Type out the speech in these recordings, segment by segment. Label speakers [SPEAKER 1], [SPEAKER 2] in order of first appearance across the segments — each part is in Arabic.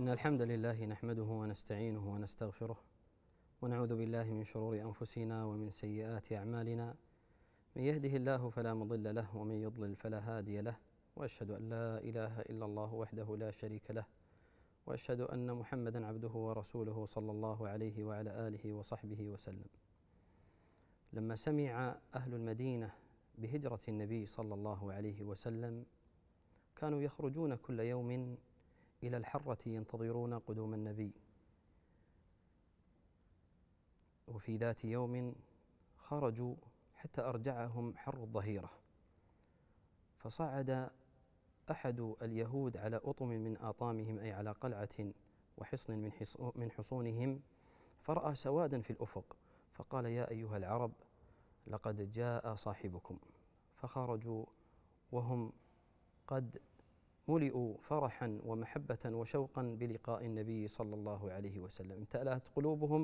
[SPEAKER 1] إن الحمد لله نحمده ونستعينه ونستغفره ونعوذ بالله من شرور أنفسنا ومن سيئات أعمالنا من يهده الله فلا مضل له ومن يضلل فلا هادي له وأشهد أن لا إله إلا الله وحده لا شريك له وأشهد أن محمدا عبده ورسوله صلى الله عليه وعلى آله وصحبه وسلم لما سمع أهل المدينة بهجرة النبي صلى الله عليه وسلم كانوا يخرجون كل يوم إلى الحرة ينتظرون قدوم النبي وفي ذات يوم خرجوا حتى أرجعهم حر الظهيرة فصعد أحد اليهود على أطم من آطامهم أي على قلعة وحصن من, حصونهم فرأى سوادا في الأفق فقال يا أيها العرب لقد جاء صاحبكم فخرجوا وهم قد ملئوا فرحا ومحبة وشوقا بلقاء النبي صلى الله عليه وسلم امتلأت قلوبهم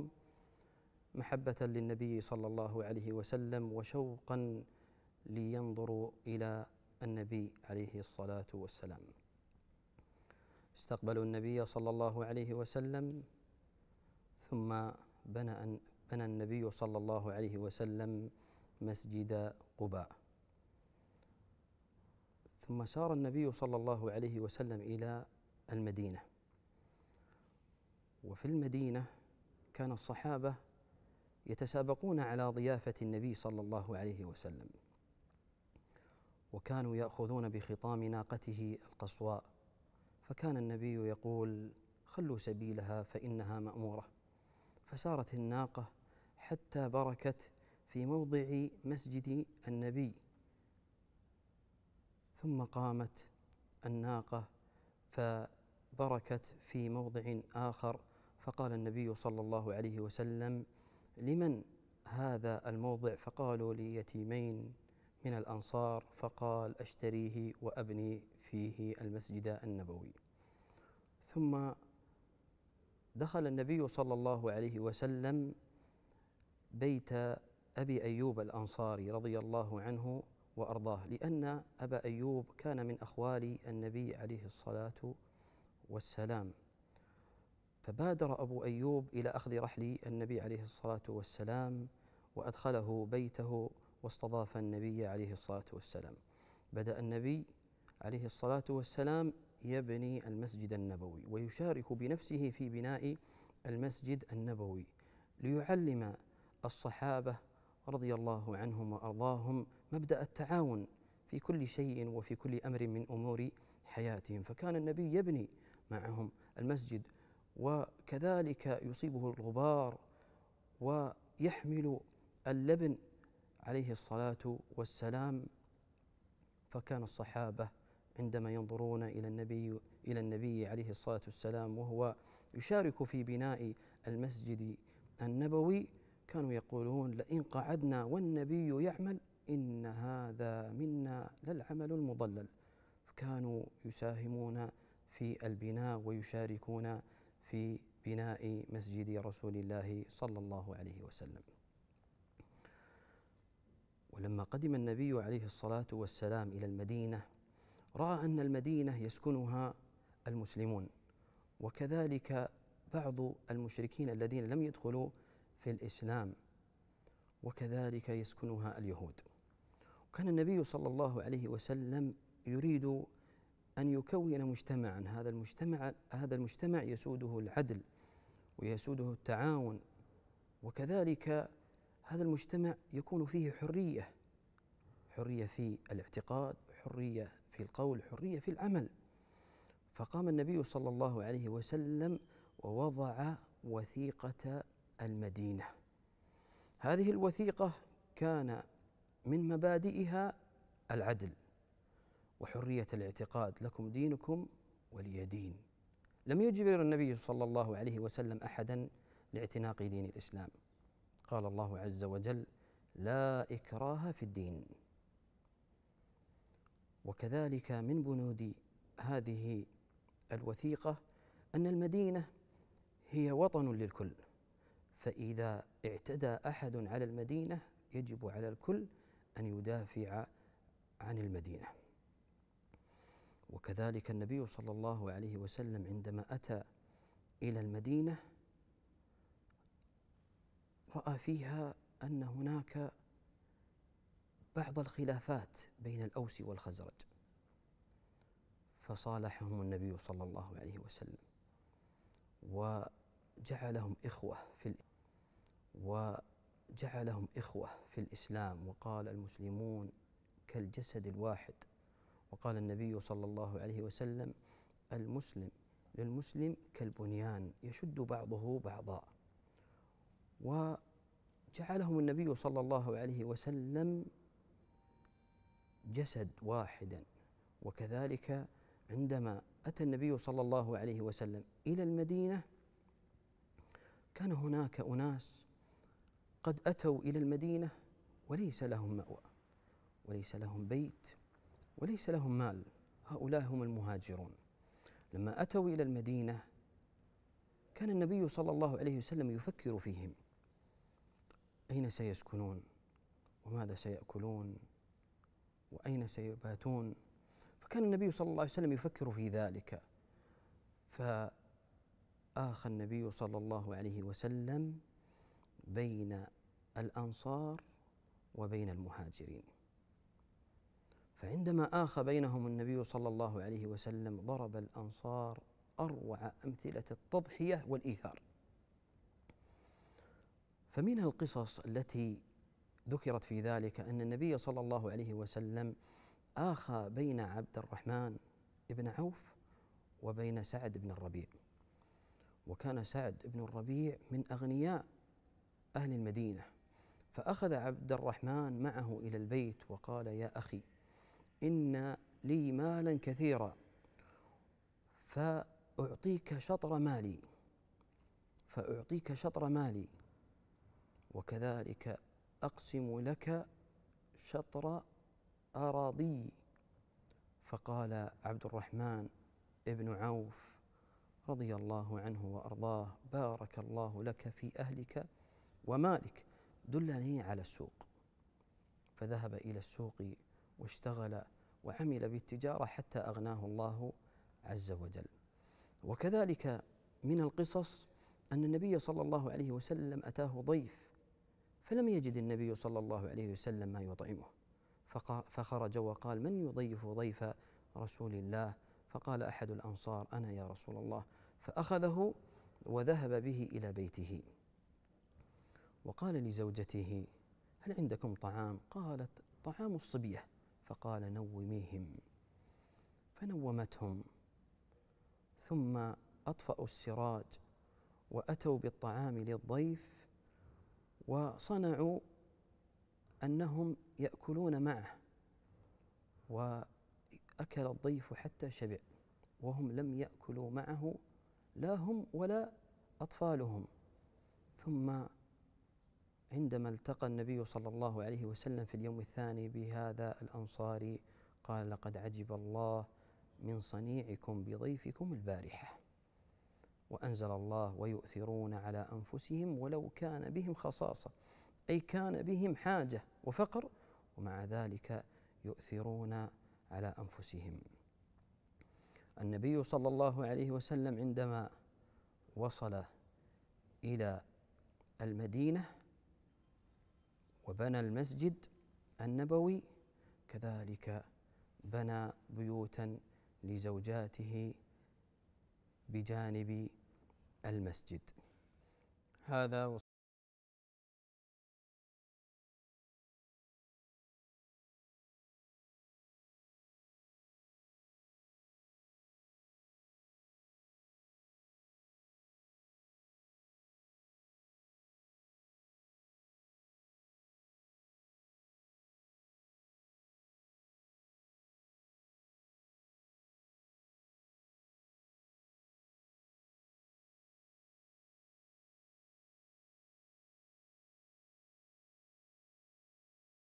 [SPEAKER 1] محبة للنبي صلى الله عليه وسلم وشوقا لينظروا إلى النبي عليه الصلاة والسلام استقبلوا النبي صلى الله عليه وسلم ثم بنى, بنى النبي صلى الله عليه وسلم مسجد قباء ثم سار النبي صلى الله عليه وسلم إلى المدينة وفي المدينة كان الصحابة يتسابقون على ضيافة النبي صلى الله عليه وسلم وكانوا يأخذون بخطام ناقته القصواء فكان النبي يقول خلوا سبيلها فإنها مأمورة فسارت الناقة حتى بركت في موضع مسجد النبي ثم قامت الناقة فبركت في موضع آخر فقال النبي صلى الله عليه وسلم لمن هذا الموضع فقالوا ليتيمين من الأنصار فقال أشتريه وأبني فيه المسجد النبوي ثم دخل النبي صلى الله عليه وسلم بيت أبي أيوب الأنصاري رضي الله عنه وأرضاه لأن أبا أيوب كان من أخوال النبي عليه الصلاة والسلام فبادر أبو أيوب إلى أخذ رحل النبي عليه الصلاة والسلام وأدخله بيته واستضاف النبي عليه الصلاة والسلام بدأ النبي عليه الصلاة والسلام يبني المسجد النبوي ويشارك بنفسه في بناء المسجد النبوي ليعلم الصحابة رضي الله عنهم وأرضاهم مبدا التعاون في كل شيء وفي كل امر من امور حياتهم فكان النبي يبني معهم المسجد وكذلك يصيبه الغبار ويحمل اللبن عليه الصلاه والسلام فكان الصحابه عندما ينظرون الى النبي الى النبي عليه الصلاه والسلام وهو يشارك في بناء المسجد النبوي كانوا يقولون لئن قعدنا والنبي يعمل إن هذا منا للعمل المضلل كانوا يساهمون في البناء ويشاركون في بناء مسجد رسول الله صلى الله عليه وسلم ولما قدم النبي عليه الصلاة والسلام إلى المدينة رأى أن المدينة يسكنها المسلمون وكذلك بعض المشركين الذين لم يدخلوا في الإسلام وكذلك يسكنها اليهود كان النبي صلى الله عليه وسلم يريد أن يكون مجتمعا هذا المجتمع هذا المجتمع يسوده العدل ويسوده التعاون وكذلك هذا المجتمع يكون فيه حرية حرية في الاعتقاد حرية في القول حرية في العمل فقام النبي صلى الله عليه وسلم ووضع وثيقة المدينة هذه الوثيقة كان من مبادئها العدل وحرية الاعتقاد لكم دينكم ولي دين لم يجبر النبي صلى الله عليه وسلم أحدا لاعتناق دين الإسلام قال الله عز وجل لا إكراه في الدين وكذلك من بنود هذه الوثيقة أن المدينة هي وطن للكل فإذا اعتدى أحد على المدينة يجب على الكل أن يدافع عن المدينة وكذلك النبي صلى الله عليه وسلم عندما أتى إلى المدينة رأى فيها أن هناك بعض الخلافات بين الأوس والخزرج فصالحهم النبي صلى الله عليه وسلم وجعلهم إخوة في وجعلهم جعلهم إخوة في الإسلام وقال المسلمون كالجسد الواحد وقال النبي صلى الله عليه وسلم المسلم للمسلم كالبنيان يشد بعضه بعضا وجعلهم النبي صلى الله عليه وسلم جسد واحدا وكذلك عندما أتى النبي صلى الله عليه وسلم إلى المدينة كان هناك أناس قد أتوا إلى المدينة وليس لهم مأوى وليس لهم بيت وليس لهم مال هؤلاء هم المهاجرون لما أتوا إلى المدينة كان النبي صلى الله عليه وسلم يفكر فيهم أين سيسكنون وماذا سيأكلون وأين سيباتون فكان النبي صلى الله عليه وسلم يفكر في ذلك فآخى النبي صلى الله عليه وسلم بين الأنصار وبين المهاجرين فعندما آخى بينهم النبي صلى الله عليه وسلم ضرب الأنصار أروع أمثلة التضحية والإيثار فمن القصص التي ذكرت في ذلك أن النبي صلى الله عليه وسلم آخى بين عبد الرحمن بن عوف وبين سعد بن الربيع وكان سعد بن الربيع من أغنياء أهل المدينة فأخذ عبد الرحمن معه إلى البيت وقال يا أخي إن لي مالا كثيرا فأعطيك شطر مالي فأعطيك شطر مالي وكذلك أقسم لك شطر أراضي فقال عبد الرحمن ابن عوف رضي الله عنه وأرضاه بارك الله لك في أهلك ومالك دلني يعني إيه على السوق فذهب الى السوق واشتغل وعمل بالتجاره حتى اغناه الله عز وجل وكذلك من القصص ان النبي صلى الله عليه وسلم اتاه ضيف فلم يجد النبي صلى الله عليه وسلم ما يطعمه فخرج وقال من يضيف ضيف رسول الله فقال احد الانصار انا يا رسول الله فاخذه وذهب به الى بيته وقال لزوجته هل عندكم طعام قالت طعام الصبية فقال نوميهم فنومتهم ثم أطفأوا السراج وأتوا بالطعام للضيف وصنعوا أنهم يأكلون معه وأكل الضيف حتى شبع وهم لم يأكلوا معه لا هم ولا أطفالهم ثم عندما التقى النبي صلى الله عليه وسلم في اليوم الثاني بهذا الأنصاري قال لقد عجب الله من صنيعكم بضيفكم البارحة وأنزل الله ويؤثرون على أنفسهم ولو كان بهم خصاصة أي كان بهم حاجة وفقر ومع ذلك يؤثرون على أنفسهم النبي صلى الله عليه وسلم عندما وصل إلى المدينة وبنى المسجد النبوي كذلك بنى بيوتا لزوجاته بجانب المسجد هذا